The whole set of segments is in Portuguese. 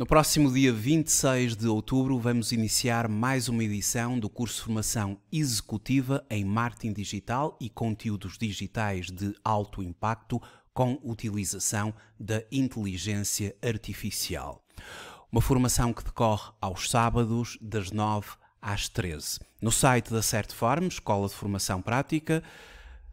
No próximo dia 26 de outubro, vamos iniciar mais uma edição do curso de formação executiva em marketing digital e conteúdos digitais de alto impacto com utilização da inteligência artificial. Uma formação que decorre aos sábados, das 9 às 13. No site da Certform, Escola de Formação Prática,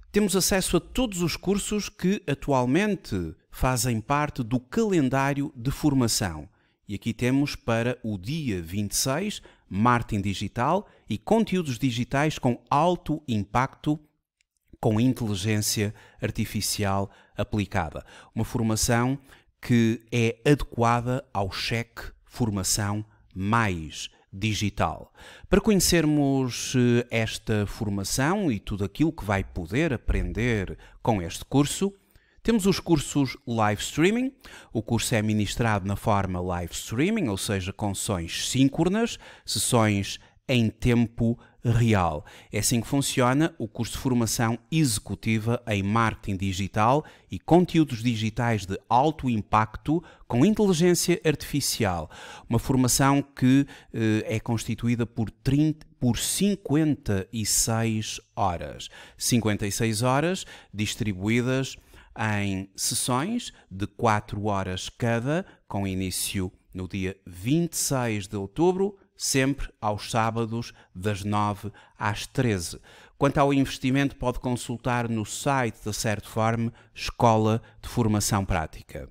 temos acesso a todos os cursos que atualmente fazem parte do calendário de formação e aqui temos para o dia 26, marketing digital e conteúdos digitais com alto impacto com inteligência artificial aplicada. Uma formação que é adequada ao cheque formação mais digital. Para conhecermos eh, esta formação e tudo aquilo que vai poder aprender com este curso, temos os cursos live streaming. O curso é ministrado na forma live streaming, ou seja, com sessões síncronas, sessões em tempo real. É assim que funciona o curso de formação executiva em marketing digital e conteúdos digitais de alto impacto com inteligência artificial. Uma formação que eh, é constituída por 30 por 56 horas. 56 horas distribuídas em sessões de 4 horas cada, com início no dia 26 de outubro, sempre aos sábados, das 9 às 13. Quanto ao investimento, pode consultar no site da Certform Escola de Formação Prática.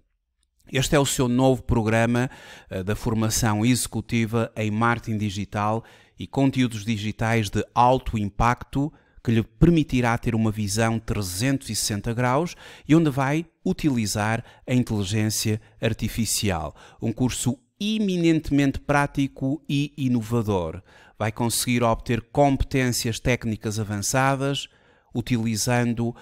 Este é o seu novo programa eh, da formação executiva em marketing digital e conteúdos digitais de alto impacto que lhe permitirá ter uma visão 360 graus e onde vai utilizar a inteligência artificial. Um curso eminentemente prático e inovador. Vai conseguir obter competências técnicas avançadas, utilizando uh,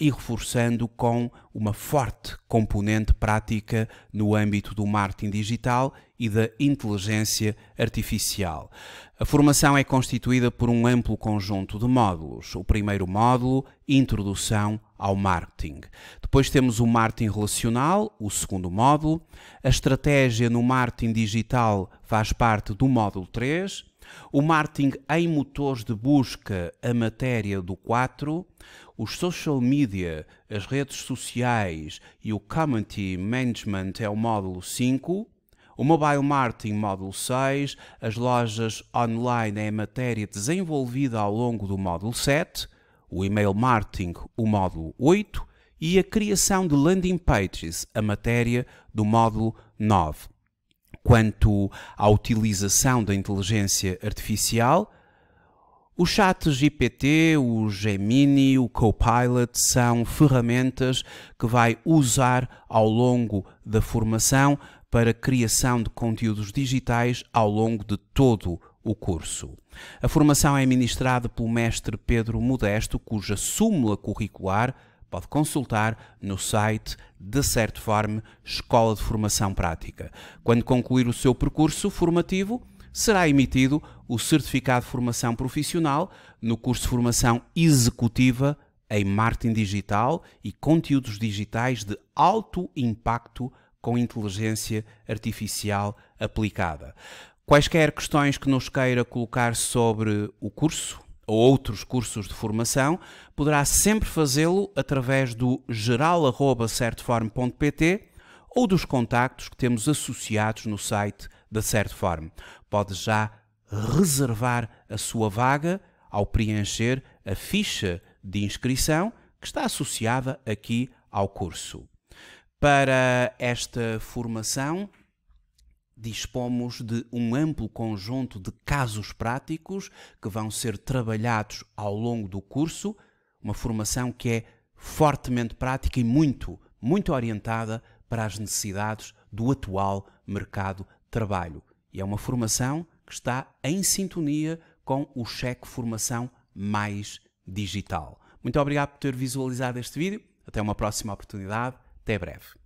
e reforçando com uma forte componente prática no âmbito do marketing digital e da inteligência artificial. A formação é constituída por um amplo conjunto de módulos. O primeiro módulo, Introdução ao Marketing. Depois temos o Marketing Relacional, o segundo módulo. A Estratégia no Marketing Digital faz parte do módulo 3 o marketing em motores de busca, a matéria do 4, os social media, as redes sociais e o community management é o módulo 5, o mobile marketing módulo 6, as lojas online é a matéria desenvolvida ao longo do módulo 7, o email marketing o módulo 8 e a criação de landing pages, a matéria do módulo 9 quanto à utilização da inteligência artificial, o chat GPT, o Gemini, o Copilot são ferramentas que vai usar ao longo da formação para criação de conteúdos digitais ao longo de todo o curso. A formação é ministrada pelo mestre Pedro Modesto, cuja súmula curricular pode consultar no site de forma Escola de Formação Prática. Quando concluir o seu percurso formativo, será emitido o certificado de formação profissional no curso de formação executiva em marketing digital e conteúdos digitais de alto impacto com inteligência artificial aplicada. Quaisquer questões que nos queira colocar sobre o curso, ou outros cursos de formação, poderá sempre fazê-lo através do geral.certeform.pt ou dos contactos que temos associados no site da Certeform. Pode já reservar a sua vaga ao preencher a ficha de inscrição que está associada aqui ao curso. Para esta formação, dispomos de um amplo conjunto de casos práticos que vão ser trabalhados ao longo do curso, uma formação que é fortemente prática e muito, muito orientada para as necessidades do atual mercado de trabalho. E é uma formação que está em sintonia com o cheque formação mais digital. Muito obrigado por ter visualizado este vídeo. Até uma próxima oportunidade. Até breve.